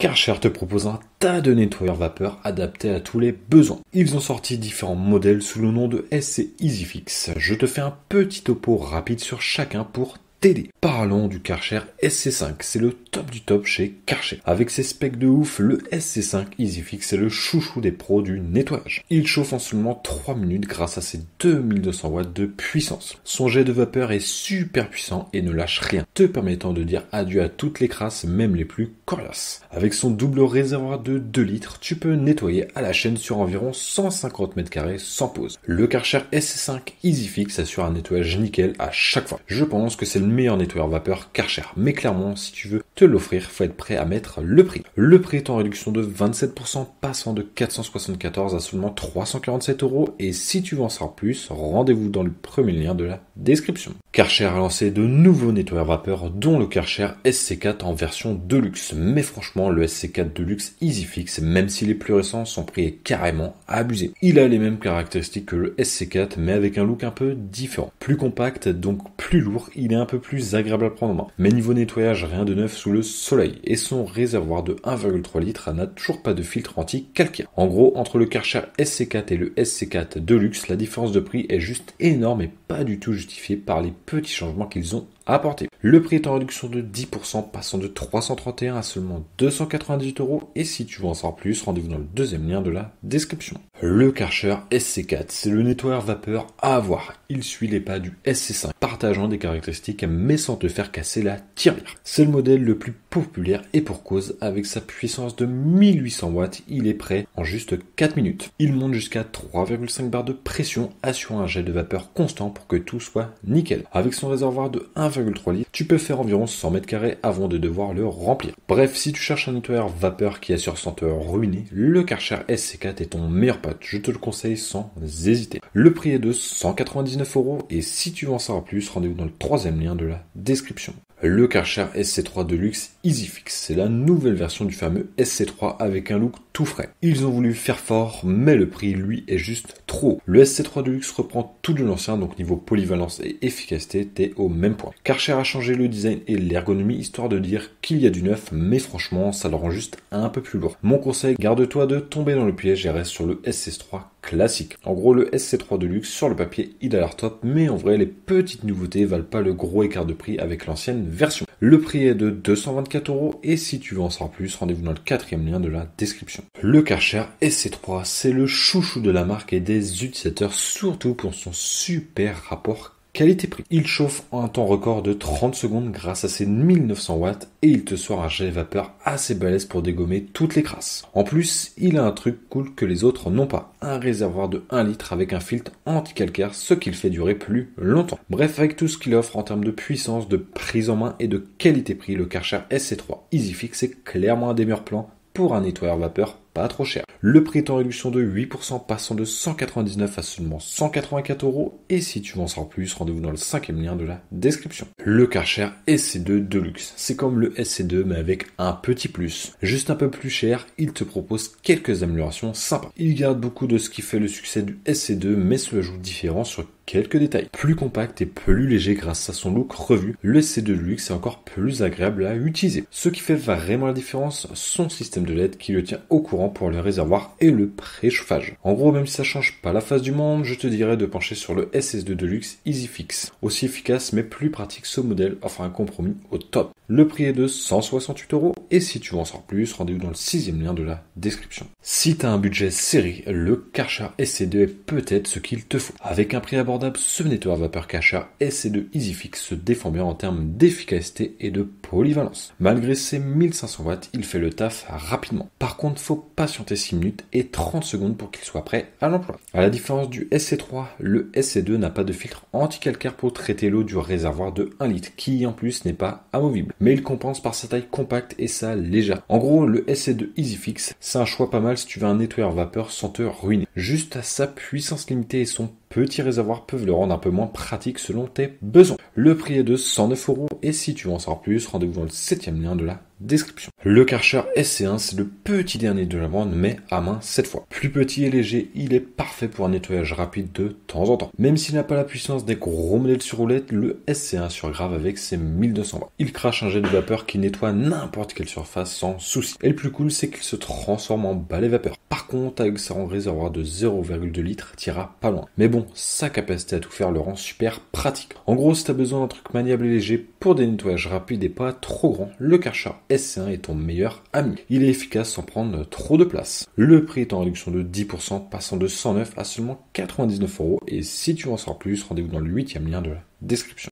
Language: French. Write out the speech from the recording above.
Karcher te propose un tas de nettoyeurs vapeur adaptés à tous les besoins. Ils ont sorti différents modèles sous le nom de SC EasyFix. Je te fais un petit topo rapide sur chacun pour TD. Parlons du Karcher SC5, c'est le top du top chez Karcher. Avec ses specs de ouf, le SC5 EasyFix est le chouchou des pros du nettoyage. Il chauffe en seulement 3 minutes grâce à ses 2200 watts de puissance. Son jet de vapeur est super puissant et ne lâche rien, te permettant de dire adieu à toutes les crasses, même les plus coriaces. Avec son double réservoir de 2 litres, tu peux nettoyer à la chaîne sur environ 150 mètres carrés sans pause. Le Karcher SC5 EasyFix assure un nettoyage nickel à chaque fois. Je pense que c'est le meilleur nettoyeur vapeur Karcher. Mais clairement, si tu veux te l'offrir, faut être prêt à mettre le prix. Le prix est en réduction de 27%, passant de 474 à seulement 347 euros. Et si tu veux en savoir plus, rendez-vous dans le premier lien de la description. Karcher a lancé de nouveaux nettoyeurs vapeur, dont le Karcher SC4 en version Deluxe. Mais franchement, le SC4 Deluxe EasyFix, même s'il est plus récent, son prix est carrément abusé. Il a les mêmes caractéristiques que le SC4, mais avec un look un peu différent. Plus compact, donc plus lourd, il est un peu plus agréable à prendre en main. Mais niveau nettoyage, rien de neuf sous le soleil. Et son réservoir de 1,3 litres n'a toujours pas de filtre anti-calcaire. En gros, entre le Karcher SC4 et le SC4 Deluxe, la différence de prix est juste énorme et pas du tout justifiée par les petits changements qu'ils ont apportés. Le prix est en réduction de 10%, passant de 331 à seulement 298 euros. Et si tu veux en savoir plus, rendez-vous dans le deuxième lien de la description. Le Karcher SC4, c'est le nettoyeur vapeur à avoir. Il suit les pas du SC5, partageant des caractéristiques à mais sans te faire casser la tirelire. C'est le modèle le plus populaire et pour cause, avec sa puissance de 1800 watts, il est prêt en juste 4 minutes. Il monte jusqu'à 3,5 bars de pression, assurant un jet de vapeur constant pour que tout soit nickel. Avec son réservoir de 1,3 litres, tu peux faire environ 100 mètres carrés avant de devoir le remplir. Bref, si tu cherches un nettoyeur vapeur qui assure senteur ruiné, le Karcher SC4 est ton meilleur pote. Je te le conseille sans hésiter. Le prix est de 199 euros et si tu veux en savoir plus, rendez-vous dans le troisième lien de la description le Karcher SC3 Deluxe EasyFix. C'est la nouvelle version du fameux SC3 avec un look frais. Ils ont voulu faire fort, mais le prix, lui, est juste trop. Le SC3 Deluxe reprend tout de l'ancien, donc niveau polyvalence et efficacité, t'es au même point. Karcher a changé le design et l'ergonomie, histoire de dire qu'il y a du neuf, mais franchement, ça le rend juste un peu plus lourd. Mon conseil, garde-toi de tomber dans le piège et reste sur le SS3 classique. En gros, le SC3 Deluxe, sur le papier, il a l'air top, mais en vrai, les petites nouveautés valent pas le gros écart de prix avec l'ancienne version. Le prix est de 224 euros et si tu veux en savoir plus, rendez-vous dans le quatrième lien de la description. Le Karcher SC3, c'est le chouchou de la marque et des utilisateurs, surtout pour son super rapport Qualité-prix. Il chauffe en un temps record de 30 secondes grâce à ses 1900 watts et il te sort un jet vapeur assez balèze pour dégommer toutes les crasses. En plus, il a un truc cool que les autres n'ont pas, un réservoir de 1 litre avec un filtre anti-calcaire, ce qui le fait durer plus longtemps. Bref, avec tout ce qu'il offre en termes de puissance, de prise en main et de qualité-prix, le Karcher SC3 EasyFix est clairement un des meilleurs plans pour un nettoyeur vapeur pas trop cher. Le prix est en réduction de 8%, passant de 199 à seulement 184 euros. Et si tu veux en plus, rendez-vous dans le cinquième lien de la description. Le Karcher SC2 Deluxe, c'est comme le SC2 mais avec un petit plus. Juste un peu plus cher, il te propose quelques améliorations sympas. Il garde beaucoup de ce qui fait le succès du SC2 mais se joue différent sur quelques détails. Plus compact et plus léger grâce à son look revu, le C2 Deluxe est encore plus agréable à utiliser. Ce qui fait vraiment la différence, son système de LED qui le tient au courant pour le réservoir et le préchauffage. En gros, même si ça change pas la face du monde, je te dirais de pencher sur le SS2 Deluxe EasyFix. Aussi efficace mais plus pratique ce modèle offre un compromis au top. Le prix est de 168 euros et si tu veux en savoir plus, rendez-vous dans le sixième lien de la description. Si tu as un budget série, le Karcher SC2 est peut-être ce qu'il te faut. Avec un prix abordable, ce à Vapeur Karcher SC2 EasyFix se défend bien en termes d'efficacité et de polyvalence. Malgré ses 1500 watts, il fait le taf rapidement. Par contre, faut patienter 6 minutes et 30 secondes pour qu'il soit prêt à l'emploi. À la différence du SC3, le SC2 n'a pas de filtre anti-calcaire pour traiter l'eau du réservoir de 1 litre, qui en plus n'est pas amovible. Mais il compense par sa taille compacte et sa légère. En gros, le SC2 EasyFix, c'est un choix pas mal si tu veux un nettoyeur vapeur sans te ruiner. Juste à sa puissance limitée et son petits réservoirs peuvent le rendre un peu moins pratique selon tes besoins. Le prix est de 109 euros et si tu en sors plus, rendez-vous dans le septième lien de la description. Le Karcher SC1, c'est le petit dernier de la bande, mais à main cette fois. Plus petit et léger, il est parfait pour un nettoyage rapide de temps en temps. Même s'il n'a pas la puissance des gros modèles sur roulette, le SC1 surgrave avec ses 1200 Il crache un jet de vapeur qui nettoie n'importe quelle surface sans souci. Et le plus cool, c'est qu'il se transforme en balai vapeur. Par contre, avec son réservoir de 0,2 litres, tira pas loin. Mais bon, sa capacité à tout faire le rend super pratique. En gros, si t'as besoin d'un truc maniable et léger pour des nettoyages rapides et pas trop grands, le Karcher SC1 est ton meilleur ami. Il est efficace sans prendre trop de place. Le prix est en réduction de 10%, passant de 109 à seulement 99 euros. Et si tu en sors plus, rendez-vous dans le huitième lien de la description.